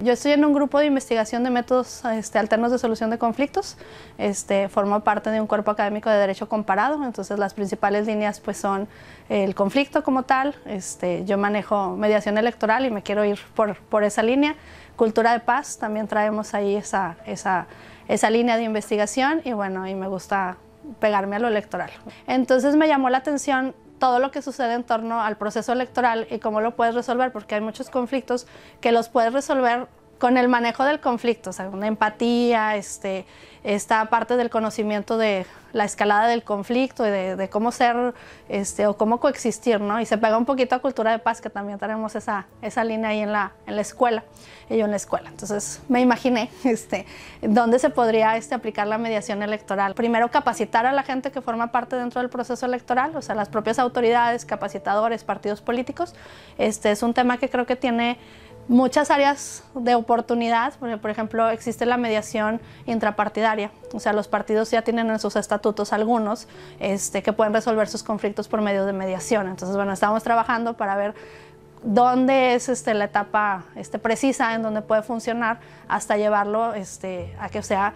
Yo estoy en un grupo de investigación de métodos este, alternos de solución de conflictos. Este, formo parte de un cuerpo académico de derecho comparado, entonces las principales líneas pues, son el conflicto como tal. Este, yo manejo mediación electoral y me quiero ir por, por esa línea. Cultura de paz, también traemos ahí esa, esa, esa línea de investigación y bueno, y me gusta pegarme a lo electoral. Entonces me llamó la atención todo lo que sucede en torno al proceso electoral y cómo lo puedes resolver, porque hay muchos conflictos que los puedes resolver con el manejo del conflicto, o sea, una empatía, este, esta parte del conocimiento de la escalada del conflicto y de, cómo ser este, o cómo coexistir, ¿no? Y se pega un poquito a cultura de paz, que también tenemos esa, esa línea ahí en la, en la escuela, y yo en la escuela. Entonces me imaginé este, dónde se podría este, aplicar la mediación electoral. Primero, capacitar a la gente que forma parte dentro del proceso electoral, o sea, las propias autoridades, capacitadores, partidos políticos. Este es un tema que creo que tiene muchas áreas de oportunidad, por ejemplo existe la mediación intrapartidaria, o sea, los partidos ya tienen en sus estatutos algunos este, que pueden resolver sus conflictos por medio de mediación. Entonces, bueno, estamos trabajando para ver dónde es este, la etapa este, precisa en donde puede funcionar hasta llevarlo este, a que sea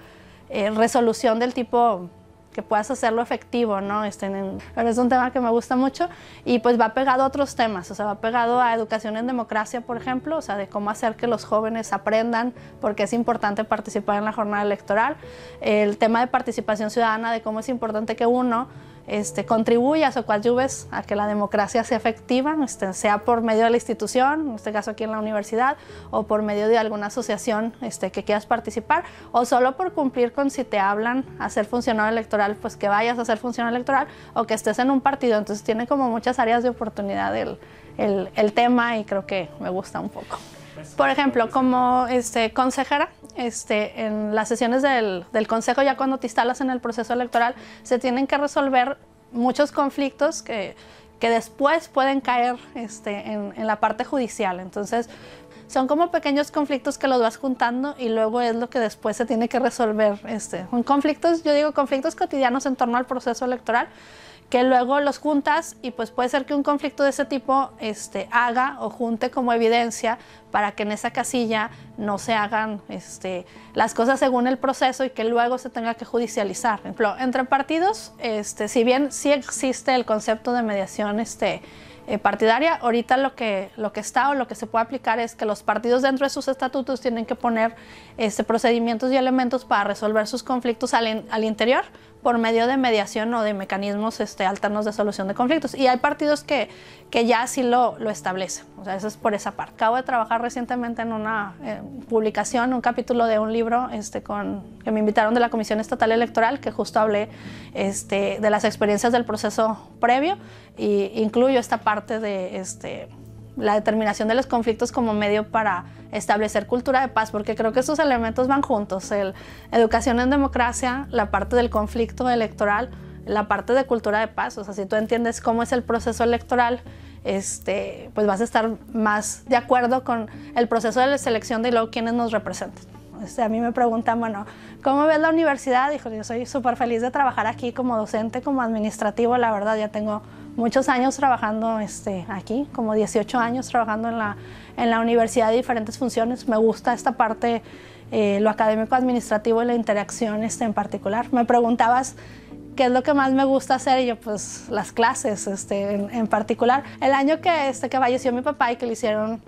eh, resolución del tipo que puedas hacerlo efectivo, ¿no? Este, pero es un tema que me gusta mucho y pues va pegado a otros temas, o sea, va pegado a educación en democracia, por ejemplo, o sea, de cómo hacer que los jóvenes aprendan porque es importante participar en la jornada electoral, el tema de participación ciudadana, de cómo es importante que uno este, contribuyas o coadyuves a que la democracia sea efectiva, este, sea por medio de la institución, en este caso aquí en la universidad, o por medio de alguna asociación este, que quieras participar, o solo por cumplir con si te hablan a ser funcionario electoral, pues que vayas a ser funcionario electoral o que estés en un partido. Entonces tiene como muchas áreas de oportunidad el tema y creo que me gusta un poco. Por ejemplo, como este, consejera, este, en las sesiones del, consejo, ya cuando te instalas en el proceso electoral, se tienen que resolver muchos conflictos que, después pueden caer este, en, en, la parte judicial. Entonces, son como pequeños conflictos que los vas juntando y luego es lo que después se tiene que resolver. Este, conflictos, yo digo conflictos cotidianos en torno al proceso electoral que luego los juntas y pues puede ser que un conflicto de ese tipo este, haga o junte como evidencia para que en esa casilla no se hagan este, las cosas según el proceso y que luego se tenga que judicializar. entre partidos, este, si bien sí existe el concepto de mediación este, eh, partidaria. Ahorita lo que, lo que está o lo que se puede aplicar es que los partidos dentro de sus estatutos tienen que poner este, procedimientos y elementos para resolver sus conflictos al, al interior por medio de mediación o de mecanismos este, alternos de solución de conflictos. Y hay partidos que, que ya así lo, lo establecen. O sea, eso es por esa parte. Acabo de trabajar recientemente en una eh, publicación, un capítulo de un libro este, con, que me invitaron de la Comisión Estatal Electoral, que justo hablé este, de las experiencias del proceso previo y incluyo esta parte de... Este, la determinación de los conflictos como medio para establecer cultura de paz, porque creo que esos elementos van juntos, el, educación en democracia, la parte del conflicto electoral, la parte de cultura de paz, o sea, si tú entiendes cómo es el proceso electoral, este, pues vas a estar más de acuerdo con el proceso de la selección de luego quienes nos representan. Este, a mí me preguntan, bueno, ¿cómo ves la universidad? Dijo, yo soy súper feliz de trabajar aquí como docente, como administrativo, la verdad, ya tengo muchos años trabajando este, aquí, como 18 años trabajando en la, en la universidad de diferentes funciones. Me gusta esta parte, eh, lo académico administrativo y la interacción este, en particular. Me preguntabas qué es lo que más me gusta hacer y yo pues las clases este, en, particular. El año que, este, que falleció mi papá y que le hicieron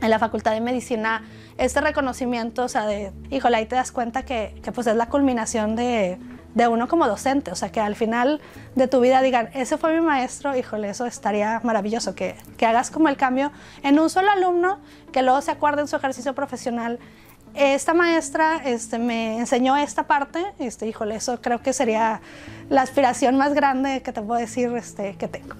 en la Facultad de Medicina este reconocimiento, o sea, de, híjole, ahí te das cuenta que, que pues es la culminación de de uno como docente, o sea, que al final de tu vida digan, ese fue mi maestro, híjole, eso estaría maravilloso, que, hagas como el cambio en un solo alumno, que luego se acuerde en su ejercicio profesional, esta maestra este, me enseñó esta parte, este, híjole, eso creo que sería la aspiración más grande que te puedo decir este, que tengo.